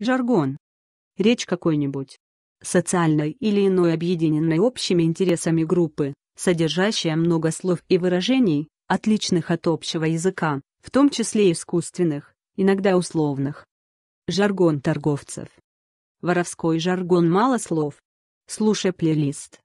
Жаргон. Речь какой-нибудь социальной или иной объединенной общими интересами группы, содержащая много слов и выражений, отличных от общего языка, в том числе искусственных, иногда условных. Жаргон торговцев. Воровской жаргон мало слов. Слушай плейлист.